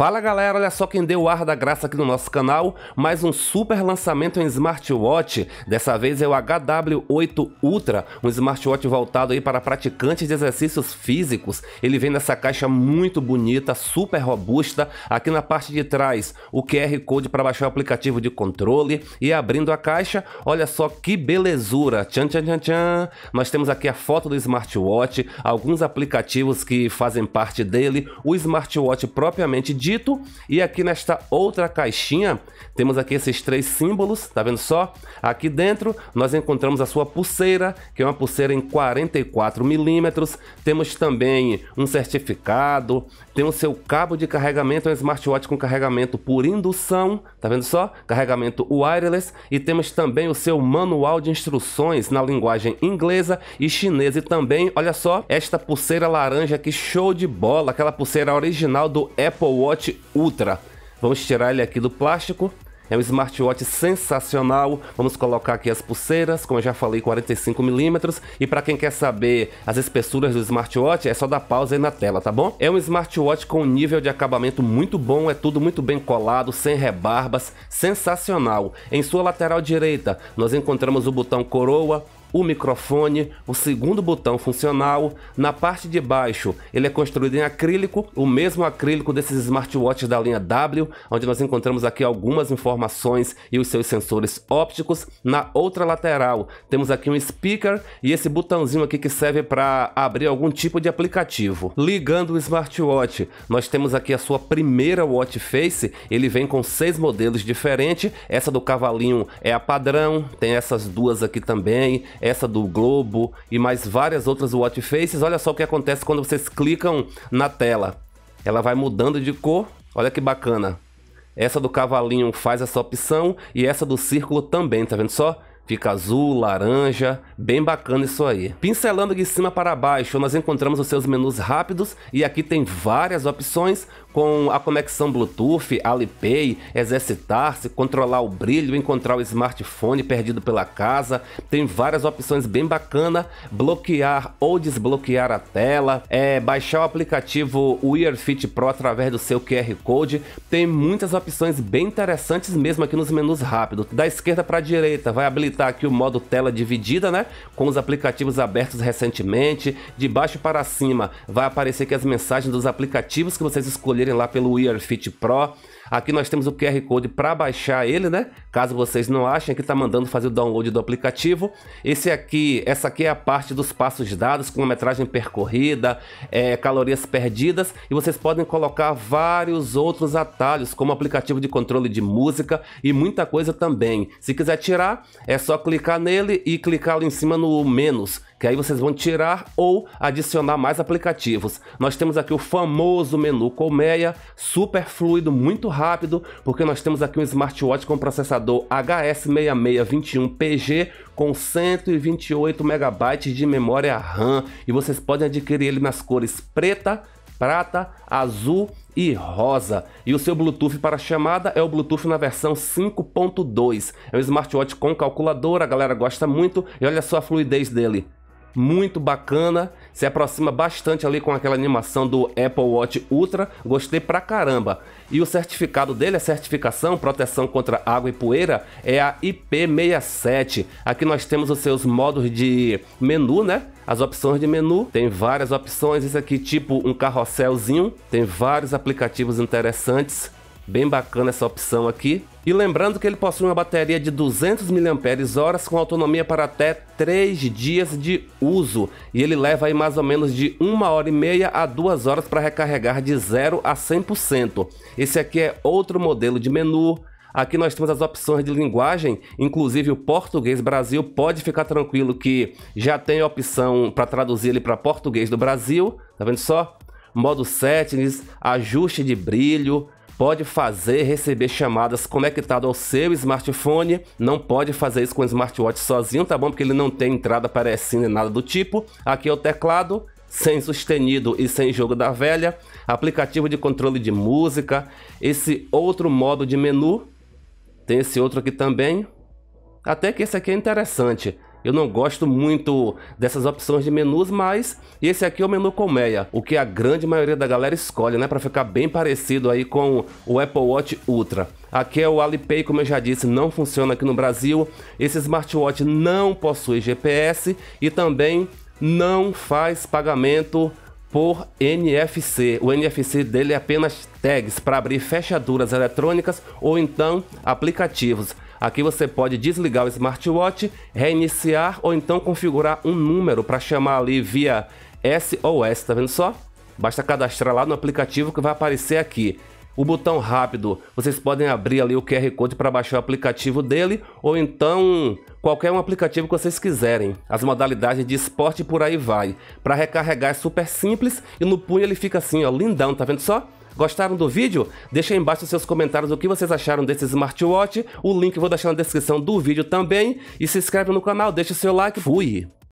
Fala galera, olha só quem deu o ar da graça aqui no nosso canal, mais um super lançamento em smartwatch, dessa vez é o HW8 Ultra, um smartwatch voltado aí para praticantes de exercícios físicos, ele vem nessa caixa muito bonita, super robusta, aqui na parte de trás o QR Code para baixar o aplicativo de controle e abrindo a caixa, olha só que belezura, tchan tchan tchan tchan, nós temos aqui a foto do smartwatch, alguns aplicativos que fazem parte dele, o smartwatch propriamente dito, dito. E aqui nesta outra caixinha, temos aqui esses três símbolos, tá vendo só? Aqui dentro nós encontramos a sua pulseira, que é uma pulseira em 44 milímetros. Temos também um certificado, tem o seu cabo de carregamento, um smartwatch com carregamento por indução, tá vendo só? Carregamento wireless e temos também o seu manual de instruções na linguagem inglesa e chinesa e também, olha só, esta pulseira laranja que show de bola, aquela pulseira original do Apple Watch Watch Ultra. Vamos tirar ele aqui do plástico. É um smartwatch sensacional. Vamos colocar aqui as pulseiras, como eu já falei, 45 milímetros. E para quem quer saber as espessuras do smartwatch, é só dar pausa aí na tela, tá bom? É um smartwatch com um nível de acabamento muito bom, é tudo muito bem colado, sem rebarbas, sensacional. Em sua lateral direita, nós encontramos o botão coroa, o microfone, o segundo botão funcional. Na parte de baixo, ele é construído em acrílico, o mesmo acrílico desses smartwatches da linha W, onde nós encontramos aqui algumas informações e os seus sensores ópticos. Na outra lateral, temos aqui um speaker e esse botãozinho aqui que serve para abrir algum tipo de aplicativo. Ligando o smartwatch, nós temos aqui a sua primeira watch face, ele vem com seis modelos diferentes, essa do cavalinho é a padrão, tem essas duas aqui também, essa do Globo e mais várias outras watch faces. Olha só o que acontece quando vocês clicam na tela. Ela vai mudando de cor. Olha que bacana. Essa do cavalinho faz essa opção e essa do círculo também, tá vendo só? Fica azul, laranja, bem bacana isso aí. Pincelando de cima para baixo, nós encontramos os seus menus rápidos e aqui tem várias opções, com a conexão Bluetooth, Alipay, exercitar-se, controlar o brilho, encontrar o smartphone perdido pela casa. Tem várias opções bem bacana, bloquear ou desbloquear a tela, é, baixar o aplicativo WearFit Pro através do seu QR Code. Tem muitas opções bem interessantes mesmo aqui nos menus rápidos. Da esquerda para a direita vai habilitar aqui o modo tela dividida, né? Com os aplicativos abertos recentemente. De baixo para cima vai aparecer aqui as mensagens dos aplicativos que vocês escolheram escolherem lá pelo Wear Fit Pro. Aqui nós temos o QR Code para baixar ele, né? Caso vocês não achem, aqui está mandando fazer o download do aplicativo. Esse aqui, essa aqui é a parte dos passos dados, quilometragem percorrida, é, calorias perdidas e vocês podem colocar vários outros atalhos, como aplicativo de controle de música e muita coisa também. Se quiser tirar, é só clicar nele e clicar ali em cima no menos que aí vocês vão tirar ou adicionar mais aplicativos. Nós temos aqui o famoso menu colmeia, super fluido, muito rápido, porque nós temos aqui um smartwatch com processador HS6621PG com 128 MB de memória RAM e vocês podem adquirir ele nas cores preta, prata, azul e rosa. E o seu Bluetooth para chamada é o Bluetooth na versão 5.2. É um smartwatch com calculadora, a galera gosta muito e olha só a fluidez dele muito bacana, se aproxima bastante ali com aquela animação do Apple Watch Ultra, gostei pra caramba. E o certificado dele, a certificação proteção contra água e poeira, é a IP67. Aqui nós temos os seus modos de menu, né? As opções de menu, tem várias opções, esse aqui tipo um carrosselzinho, tem vários aplicativos interessantes Bem bacana essa opção aqui. E lembrando que ele possui uma bateria de 200 mAh com autonomia para até 3 dias de uso e ele leva aí mais ou menos de 1 hora e meia a 2 horas para recarregar de 0 a 100%. Esse aqui é outro modelo de menu, Aqui nós temos as opções de linguagem, inclusive o português Brasil pode ficar tranquilo que já tem a opção para traduzir ele para português do Brasil, tá vendo só? Modo settings, ajuste de brilho, pode fazer receber chamadas conectado ao seu smartphone, não pode fazer isso com o smartwatch sozinho, tá bom? Porque ele não tem entrada para SIM nem nada do tipo. Aqui é o teclado, sem sustenido e sem jogo da velha, aplicativo de controle de música, esse outro modo de menu, tem esse outro aqui também. Até que esse aqui é interessante. Eu não gosto muito dessas opções de menus, mas esse aqui é o menu colmeia, o que a grande maioria da galera escolhe, né, para ficar bem parecido aí com o Apple Watch Ultra. Aqui é o Alipay, como eu já disse, não funciona aqui no Brasil. Esse smartwatch não possui GPS e também não faz pagamento por NFC. O NFC dele é apenas tags para abrir fechaduras eletrônicas ou então aplicativos. Aqui você pode desligar o smartwatch, reiniciar ou então configurar um número para chamar ali via SOS, tá vendo só? Basta cadastrar lá no aplicativo que vai aparecer aqui. O botão rápido, vocês podem abrir ali o QR Code para baixar o aplicativo dele ou então qualquer um aplicativo que vocês quiserem. As modalidades de esporte por aí vai. Para recarregar é super simples e no punho ele fica assim, ó, lindão, tá vendo só? Gostaram do vídeo? aí embaixo seus comentários o que vocês acharam desse smartwatch. O link eu vou deixar na descrição do vídeo também. E se inscreve no canal, deixa o seu like. Fui!